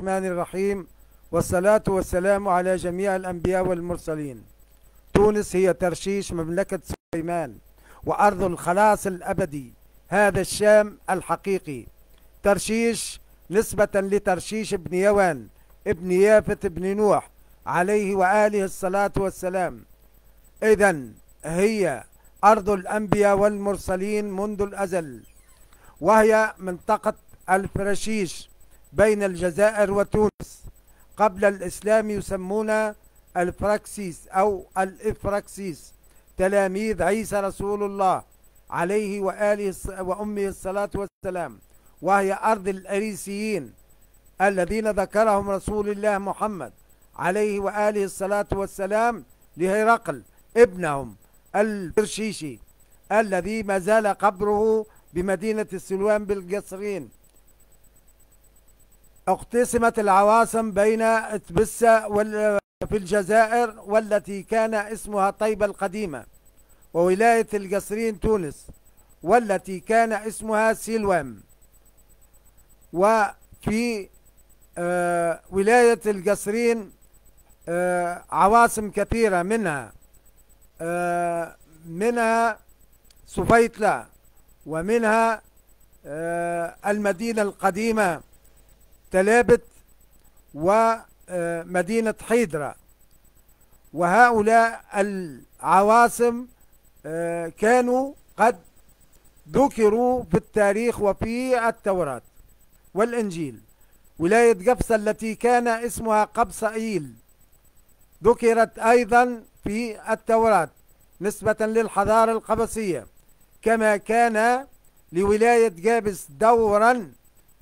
الرحمن الرحيم والصلاة والسلام على جميع الأنبياء والمرسلين تونس هي ترشيش مملكة سليمان وأرض الخلاص الأبدي هذا الشام الحقيقي ترشيش نسبة لترشيش بن يوان ابن يافت بن نوح عليه وآله الصلاة والسلام إذا هي أرض الأنبياء والمرسلين منذ الأزل وهي منطقة الفرشيش بين الجزائر وتونس قبل الإسلام يسمون الفراكسيس أو الإفراكسيس تلاميذ عيسى رسول الله عليه وآله وأمه الصلاة والسلام وهي أرض الأريسيين الذين ذكرهم رسول الله محمد عليه وآله الصلاة والسلام لهرقل ابنهم القرشيشي الذي ما زال قبره بمدينة السلوان بالقصرين اقتسمت العواصم بين اتبسة في الجزائر والتي كان اسمها طيبة القديمة وولاية القصرين تونس والتي كان اسمها سيلوام وفي آه، ولاية القصرين آه، عواصم كثيرة منها آه، منها سفيتلة ومنها المدينة القديمة تلابت ومدينة حيدرة وهؤلاء العواصم آه، كانوا قد ذكروا في التاريخ وفي التوراة والإنجيل ولاية قبصة التي كان اسمها قبصائيل ذكرت أيضا في التوراة نسبة للحضارة القبصية كما كان لولاية جابس دورا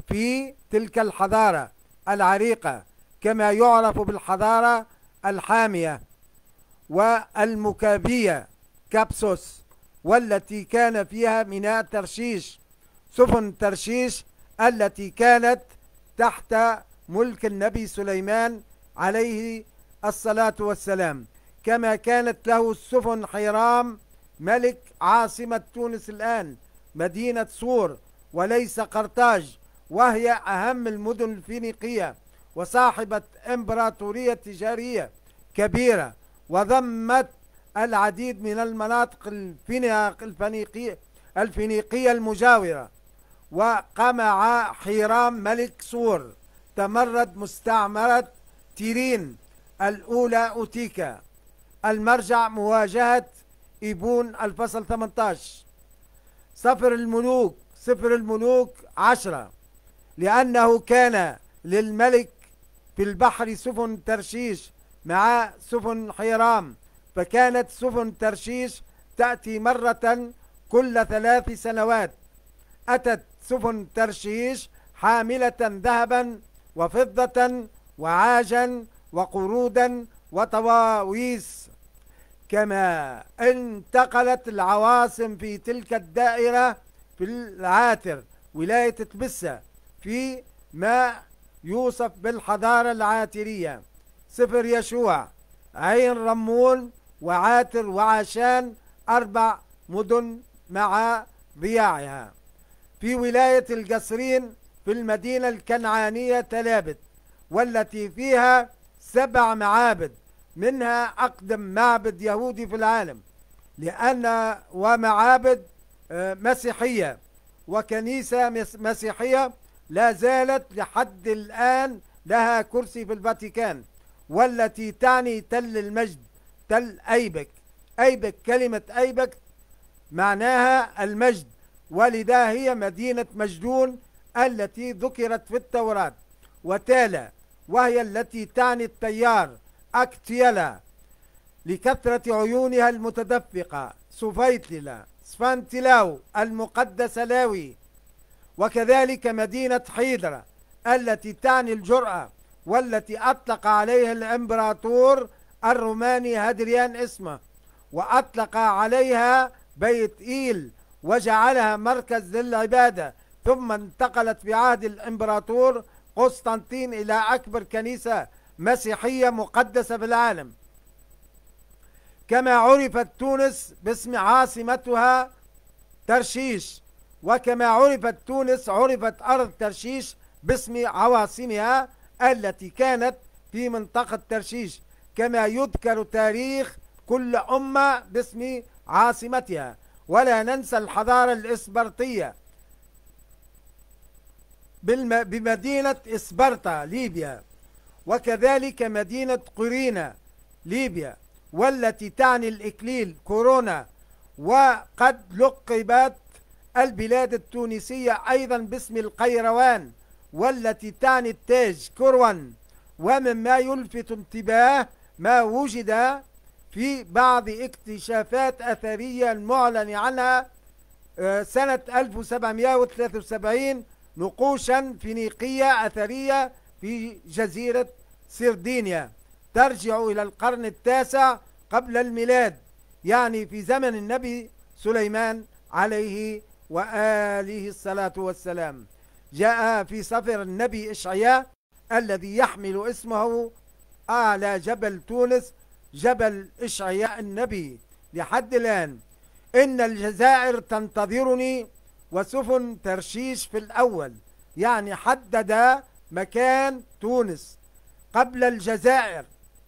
في تلك الحضارة العريقة كما يعرف بالحضارة الحامية والمكابية كابسوس والتي كان فيها ميناء ترشيش سفن ترشيش التي كانت تحت ملك النبي سليمان عليه الصلاة والسلام كما كانت له السفن حيرام ملك عاصمة تونس الآن مدينة صور وليس قرطاج وهي أهم المدن الفينيقية وصاحبة إمبراطورية تجارية كبيرة وضمت العديد من المناطق الفينيقية, الفينيقية المجاورة وقمع حيرام ملك سور تمرد مستعمرة تيرين الأولى أوتيكا المرجع مواجهة إيبون الفصل 18 سفر الملوك سفر الملوك 10 لأنه كان للملك في البحر سفن ترشيش مع سفن حيرام فكانت سفن ترشيش تأتي مرة كل ثلاث سنوات أتت سفن ترشيش حاملة ذهبا وفضة وعاجا وقرودا وطواويس كما انتقلت العواصم في تلك الدائرة في العاتر ولاية تبسة في ما يوصف بالحضارة العاترية سفر يشوع عين رمون وعاتر وعشان أربع مدن مع ضياعها في ولاية القصرين في المدينة الكنعانية تلابت والتي فيها سبع معابد منها أقدم معبد يهودي في العالم لأن ومعابد آه، مسيحية وكنيسة مسيحية لا زالت لحد الآن لها كرسي في الفاتيكان والتي تعني تل المجد تل أيبك أيبك كلمة أيبك معناها المجد ولذا هي مدينة مجدون التي ذكرت في التوراة وتالا وهي التي تعني التيار أكتيلا لكثرة عيونها المتدفقة سفيتلا سفانتلاو المقدس لاوي وكذلك مدينة حيدرة التي تعني الجرأة والتي أطلق عليها الإمبراطور الروماني هادريان اسمه وأطلق عليها بيت إيل وجعلها مركز للعبادة ثم انتقلت في عهد الإمبراطور قسطنطين إلى أكبر كنيسة مسيحية مقدسة في العالم كما عرفت تونس باسم عاصمتها ترشيش وكما عرفت تونس عرفت أرض ترشيش باسم عواصمها التي كانت في منطقة ترشيش كما يذكر تاريخ كل أمة باسم عاصمتها ولا ننسى الحضارة الإسبرطية بمدينة إسبرطة ليبيا وكذلك مدينة قرينة ليبيا والتي تعني الإكليل كورونا وقد لقبت البلاد التونسية أيضا باسم القيروان والتي تعني التاج كروان ومما يلفت انتباه ما وجد في بعض اكتشافات أثرية المعلن عنها آه، سنة 1773 نقوشا فينيقية أثرية في جزيرة سردينيا ترجع إلى القرن التاسع قبل الميلاد يعني في زمن النبي سليمان عليه وآله الصلاة والسلام جاء في سفر النبي إشعياء الذي يحمل اسمه أعلى جبل تونس جبل إشعياء النبي لحد الآن إن الجزائر تنتظرني وسفن ترشيش في الأول يعني حدد مكان تونس قبل الجزائر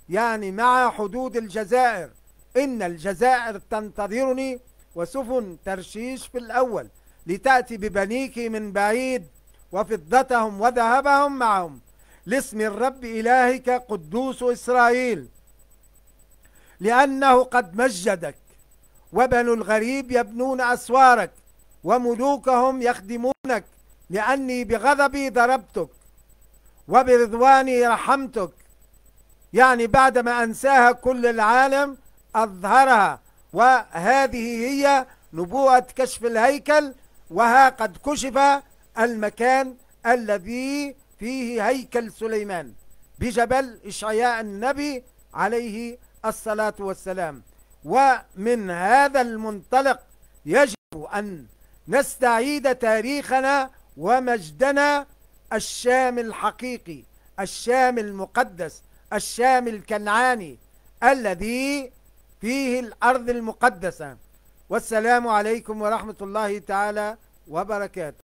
يعني مع حدود الجزائر إن الجزائر تنتظرني وسفن ترشيش في الأول لتأتي ببنيك من بعيد وفضتهم وذهبهم معهم لاسم الرب إلهك قدوس إسرائيل لأنه قد مجدك وبنو الغريب يبنون أسوارك وملوكهم يخدمونك لأني بغضبي ضربتك وبرضواني رحمتك يعني بعدما أنساها كل العالم أظهرها وهذه هي نبوءة كشف الهيكل وها قد كشف المكان الذي فيه هيكل سليمان بجبل إشعياء النبي عليه الصلاة والسلام ومن هذا المنطلق يجب أن نستعيد تاريخنا ومجدنا الشام الحقيقي الشام المقدس الشام الكنعاني الذي فيه الأرض المقدسة والسلام عليكم ورحمة الله تعالى وبركاته